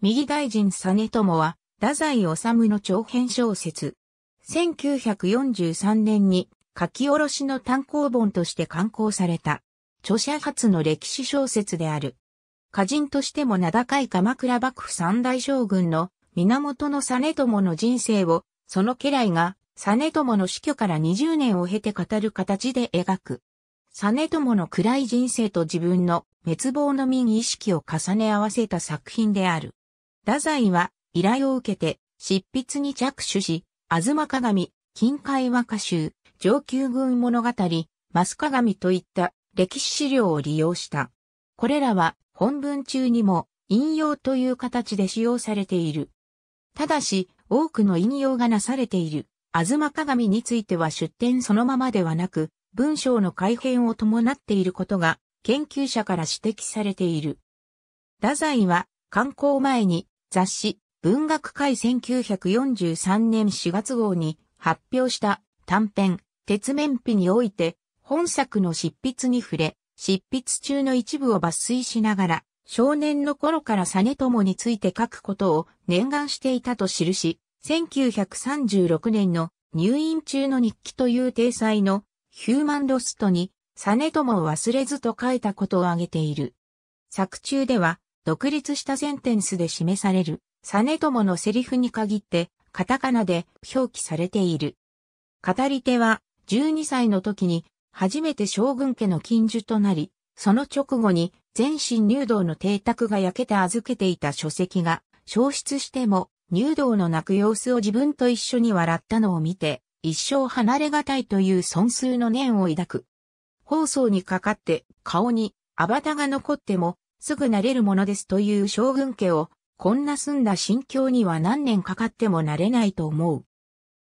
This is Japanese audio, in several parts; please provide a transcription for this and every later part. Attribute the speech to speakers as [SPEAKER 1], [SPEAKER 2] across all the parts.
[SPEAKER 1] 右大臣実友は、太宰治の長編小説。1943年に書き下ろしの単行本として刊行された。著者初の歴史小説である。歌人としても名高い鎌倉幕府三大将軍の源実友の人生を、その家来が、実友の死去から20年を経て語る形で描く。実友の暗い人生と自分の滅亡の民意識を重ね合わせた作品である。太宰は依頼を受けて執筆に着手し、吾妻鏡、近海和歌集、上級軍物語、マス鏡といった歴史資料を利用した。これらは本文中にも引用という形で使用されている。ただし、多くの引用がなされている、吾妻鏡については出典そのままではなく、文章の改変を伴っていることが研究者から指摘されている。太宰は、観光前に雑誌、文学界1943年4月号に発表した短編、鉄面皮において、本作の執筆に触れ、執筆中の一部を抜粋しながら、少年の頃からサネ友について書くことを念願していたと記し、1936年の入院中の日記という体裁のヒューマンロストに、サネ友を忘れずと書いたことを挙げている。作中では、独立したセンテンスで示される、サネ友のセリフに限って、カタカナで表記されている。語り手は、12歳の時に、初めて将軍家の禁所となり、その直後に、全身入道の邸宅が焼けて預けていた書籍が、消失しても、入道の泣く様子を自分と一緒に笑ったのを見て、一生離れがたいという損数の念を抱く。放送にかかって、顔に、アバタが残っても、すぐ慣れるものですという将軍家を、こんな澄んだ心境には何年かかっても慣れないと思う。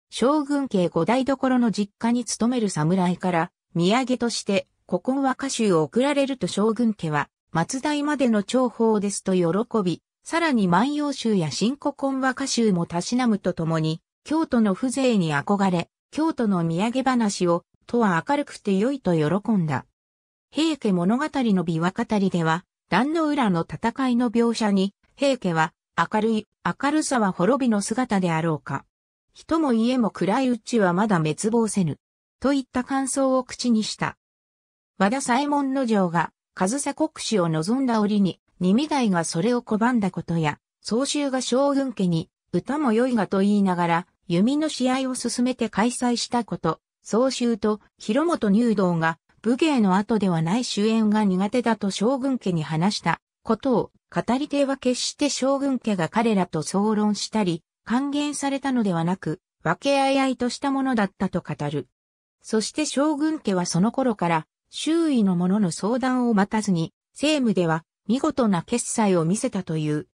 [SPEAKER 1] 将軍家五代所の実家に勤める侍から、土産として、古今和歌集を贈られると将軍家は、松代までの重宝ですと喜び、さらに万葉集や新古今和歌集もたしなむとともに、京都の風情に憧れ、京都の土産話を、とは明るくて良いと喜んだ。平家物語の美和語りでは、壇の浦の戦いの描写に、平家は、明るい、明るさは滅びの姿であろうか。人も家も暗いうちはまだ滅亡せぬ。といった感想を口にした。和田左衛門の城が、上総国史を望んだ折に、二味代がそれを拒んだことや、総集が将軍家に、歌も良いがと言いながら、弓の試合を進めて開催したこと、総集と広本入道が武芸の後ではない主演が苦手だと将軍家に話したことを、語り手は決して将軍家が彼らと騒論したり、還元されたのではなく、分け合い合いとしたものだったと語る。そして将軍家はその頃から、周囲の者の相談を待たずに、政務では見事な決裁を見せたという。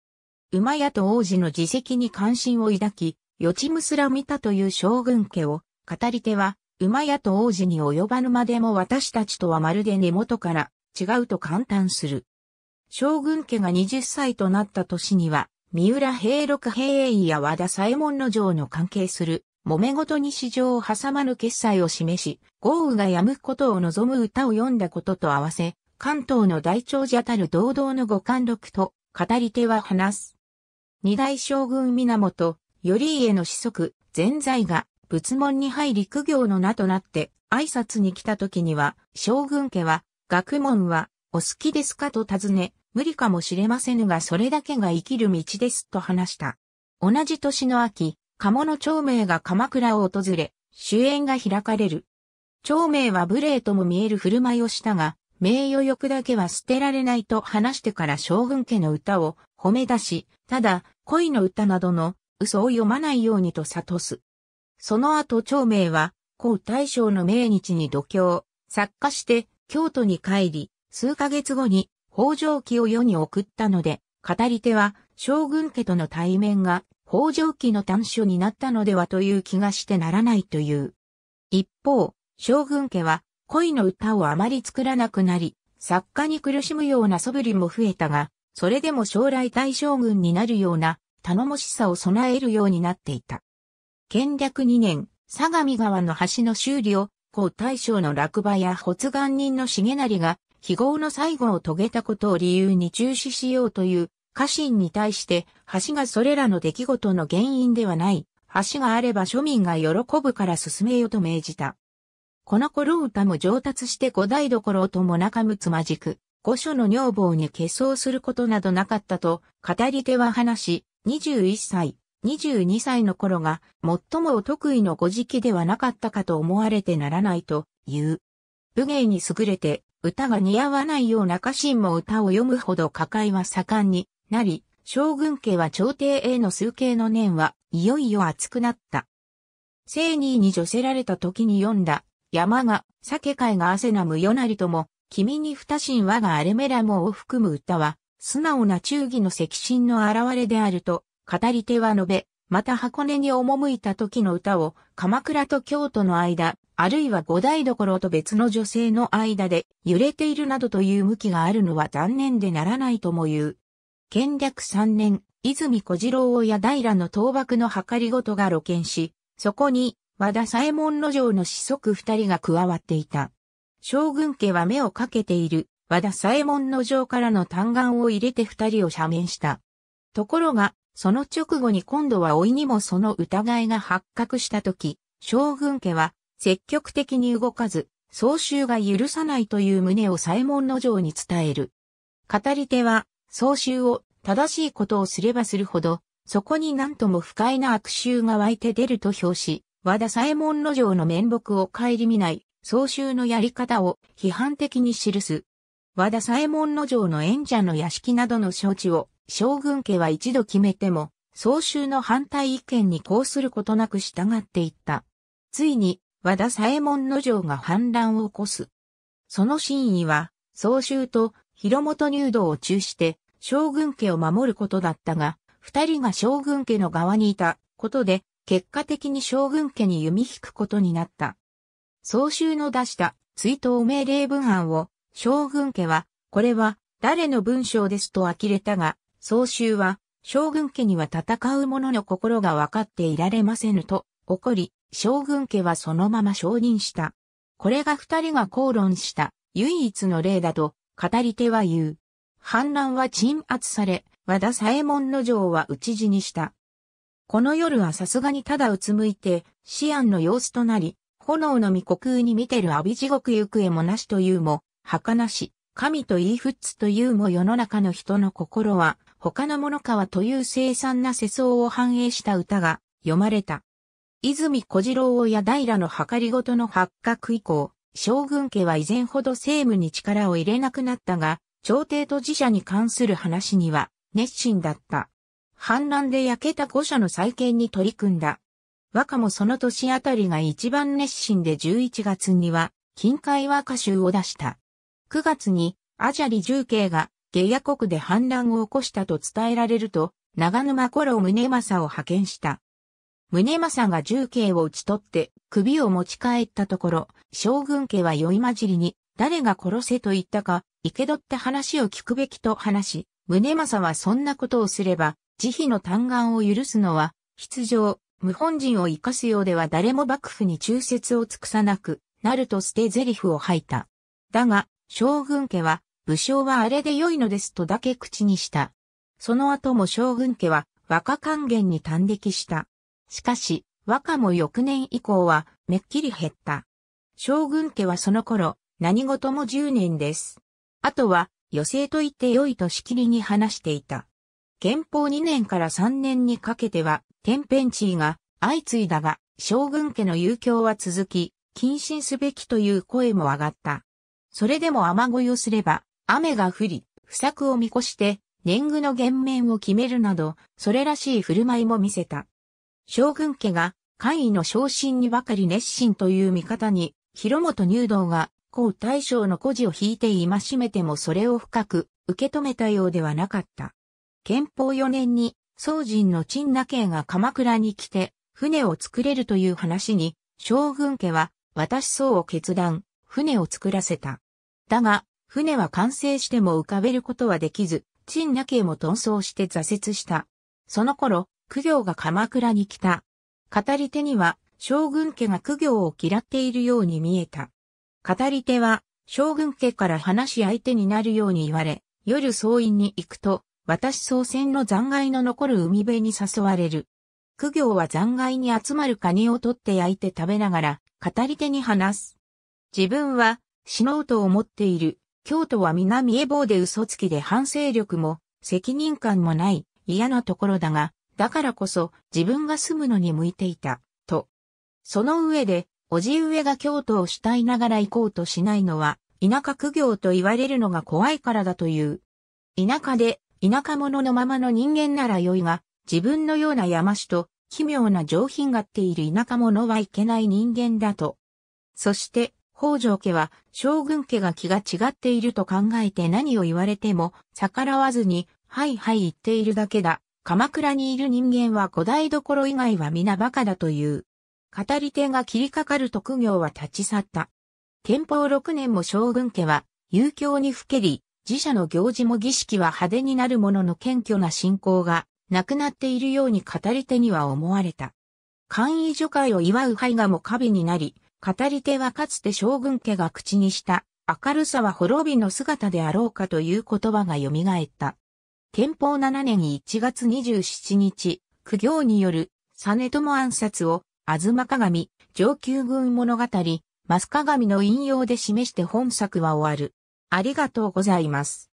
[SPEAKER 1] 馬屋と王子の自責に関心を抱き、予知むすら見たという将軍家を、語り手は馬屋と王子に及ばぬまでも私たちとはまるで根元から違うと簡単する。将軍家が20歳となった年には、三浦平六平栄や和田左衛門の城の関係する、揉め事に市場を挟まぬ決裁を示し、豪雨が止むことを望む歌を読んだことと合わせ、関東の大長者たる堂々の五貫禄と、語り手は話す。二大将軍源、頼家の子息、全財が、仏門に入り苦行の名となって挨拶に来た時には、将軍家は、学問は、お好きですかと尋ね、無理かもしれませぬがそれだけが生きる道ですと話した。同じ年の秋、鴨の長明が鎌倉を訪れ、主演が開かれる。長明は無礼とも見える振る舞いをしたが、名誉欲だけは捨てられないと話してから将軍家の歌を褒め出し、ただ、恋の歌などの嘘を読まないようにと諭す。その後長明は、皇太将の命日に度胸、作家して京都に帰り、数ヶ月後に北条記を世に送ったので、語り手は将軍家との対面が北条記の短所になったのではという気がしてならないという。一方、将軍家は恋の歌をあまり作らなくなり、作家に苦しむような素振りも増えたが、それでも将来大将軍になるような頼もしさを備えるようになっていた。建略2年、相模川の橋の修理を、後大将の落馬や発願人の重成が、非合の最後を遂げたことを理由に中止しようという家臣に対して橋がそれらの出来事の原因ではない橋があれば庶民が喜ぶから進めよと命じた。この頃歌も上達して五台所とも仲睦まじく、五所の女房に結相することなどなかったと語り手は話し、21歳、22歳の頃が最もお得意のご時期ではなかったかと思われてならないという。武芸に優れて歌が似合わないような家臣も歌を読むほど歌会は盛んになり、将軍家は朝廷への数形の念はいよいよ熱くなった。聖人に助せられた時に読んだ山が、酒会が汗なむよなりとも、君に二心我があれめらもを含む歌は、素直な忠義の赤心の現れであると、語り手は述べ、また箱根に赴いた時の歌を鎌倉と京都の間、あるいは五台所と別の女性の間で揺れているなどという向きがあるのは残念でならないとも言う。建略三年、泉小次郎や平の倒幕の計りごとが露見し、そこに和田左衛門路上の子息二人が加わっていた。将軍家は目をかけている和田左衛門の城からの嘆願を入れて二人を赦免した。ところが、その直後に今度は老いにもその疑いが発覚したとき、将軍家は積極的に動かず、総衆が許さないという旨を左衛門の城に伝える。語り手は、総衆を正しいことをすればするほど、そこになんとも不快な悪臭が湧いて出ると評し、和田左衛門の城の面目を顧みない、総衆のやり方を批判的に記す。和田左衛門の城の演者の屋敷などの承知を将軍家は一度決めても、総衆の反対意見にこうすることなく従っていった。ついに、和田左衛門の城が反乱を起こす。その真意は、総衆と広本入道を中して、将軍家を守ることだったが、二人が将軍家の側にいたことで、結果的に将軍家に弓引くことになった。総衆の出した追悼命令文案を、将軍家は、これは誰の文章ですと呆れたが、総衆は、将軍家には戦う者の心が分かっていられませぬと、怒り、将軍家はそのまま承認した。これが二人が口論した唯一の例だと語り手は言う。反乱は鎮圧され、和田左衛門の城は討ち死にした。この夜はさすがにただうつむいて、思案の様子となり、炎の御虚空に見てる阿鼻地獄行方もなしというも、儚し、神と言いふっつというも世の中の人の心は、他のものかはという凄算な世相を反映した歌が読まれた。泉小次郎や平の計りごとの発覚以降、将軍家は以前ほど政務に力を入れなくなったが、朝廷と自社に関する話には熱心だった。反乱で焼けた五社の再建に取り組んだ。和歌もその年あたりが一番熱心で11月には、近海和歌集を出した。9月に、アジャリ重慶が下野国で反乱を起こしたと伝えられると、長沼頃郎宗政を派遣した。宗政が重慶を討ち取って首を持ち帰ったところ、将軍家は酔い混じりに、誰が殺せと言ったか、生け取って話を聞くべきと話し、宗政はそんなことをすれば、慈悲の嘆願を許すのは、必上、無本人を生かすようでは誰も幕府に忠説を尽くさなく、なると捨て台詞を吐いた。だが、将軍家は、武将はあれで良いのですとだけ口にした。その後も将軍家は若還元に短歴した。しかし、若も翌年以降はめっきり減った。将軍家はその頃、何事も十年です。あとは、余生と言って良いとしきりに話していた。憲法二年から三年にかけては、天変地異が相次いだが、将軍家の遊興は続き、謹慎すべきという声も上がった。それでも雨乞いをすれば、雨が降り、不作を見越して、年貢の減免を決めるなど、それらしい振る舞いも見せた。将軍家が、官位の昇進にばかり熱心という見方に、広本入道が、皇大将の孤児を引いて戒めてもそれを深く受け止めたようではなかった。憲法4年に、宗人の陳那家が鎌倉に来て、船を作れるという話に、将軍家は、私そを決断、船を作らせた。だが、船は完成しても浮かべることはできず、陳那家も遁走して挫折した。その頃、苦行が鎌倉に来た。語り手には、将軍家が苦行を嫌っているように見えた。語り手は、将軍家から話し相手になるように言われ、夜総員に行くと、私総選の残骸の残る海辺に誘われる。苦行は残骸に集まるカニを取って焼いて食べながら、語り手に話す。自分は、死のうと思っている。京都は南エ棒で嘘つきで反省力も責任感もない嫌なところだが、だからこそ自分が住むのに向いていた、と。その上で、おじ上が京都を慕いながら行こうとしないのは、田舎苦行と言われるのが怖いからだという。田舎で、田舎者のままの人間なら良いが、自分のような山師と、奇妙な上品がっている田舎者はいけない人間だと。そして、北条家は将軍家が気が違っていると考えて何を言われても逆らわずに、はいはい言っているだけだ。鎌倉にいる人間は五代どころ以外は皆馬鹿だという。語り手が切りかかる特業は立ち去った。憲法6年も将軍家は、遊興にふけり、自社の行事も儀式は派手になるものの謙虚な信仰が、なくなっているように語り手には思われた。簡易除会を祝う絵画も壁になり、語り手はかつて将軍家が口にした明るさは滅びの姿であろうかという言葉が蘇った。憲法7年1月27日、苦行による実友暗殺を、東鏡、上級軍物語、マス鏡の引用で示して本作は終わる。ありがとうございます。